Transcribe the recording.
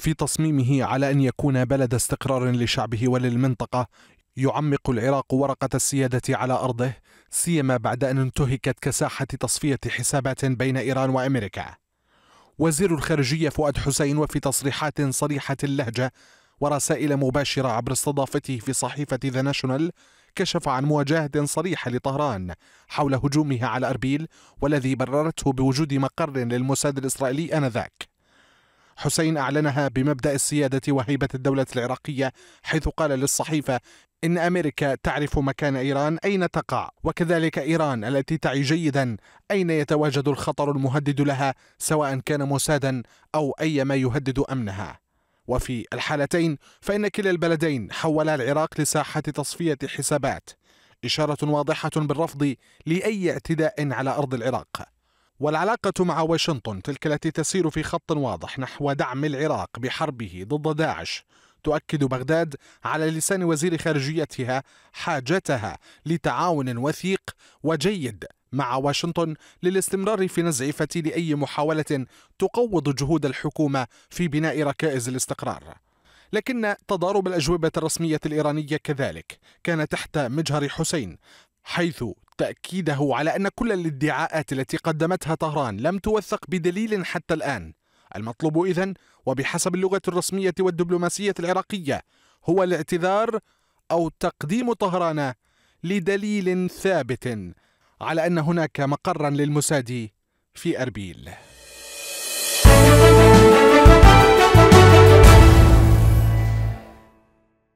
في تصميمه على ان يكون بلد استقرار لشعبه وللمنطقه يعمق العراق ورقة السيادة على أرضه سيما بعد أن انتهكت كساحة تصفية حسابات بين إيران وأمريكا وزير الخارجية فؤاد حسين وفي تصريحات صريحة اللهجة ورسائل مباشرة عبر استضافته في صحيفة ذا ناشونال كشف عن مواجهة صريحة لطهران حول هجومها على أربيل والذي بررته بوجود مقر للموساد الإسرائيلي آنذاك حسين أعلنها بمبدأ السيادة وهيبة الدولة العراقية حيث قال للصحيفة إن أمريكا تعرف مكان إيران أين تقع وكذلك إيران التي تعي جيدا أين يتواجد الخطر المهدد لها سواء كان موسادا أو أي ما يهدد أمنها وفي الحالتين فإن كلا البلدين حولا العراق لساحة تصفية حسابات إشارة واضحة بالرفض لأي اعتداء على أرض العراق والعلاقة مع واشنطن تلك التي تسير في خط واضح نحو دعم العراق بحربه ضد داعش تؤكد بغداد على لسان وزير خارجيتها حاجتها لتعاون وثيق وجيد مع واشنطن للاستمرار في نزع فتيل اي محاوله تقوض جهود الحكومه في بناء ركائز الاستقرار. لكن تضارب الاجوبه الرسميه الايرانيه كذلك كان تحت مجهر حسين حيث تأكيده على أن كل الادعاءات التي قدمتها طهران لم توثق بدليل حتى الآن المطلوب إذن وبحسب اللغة الرسمية والدبلوماسية العراقية هو الاعتذار أو تقديم طهران لدليل ثابت على أن هناك مقرا للمساد في أربيل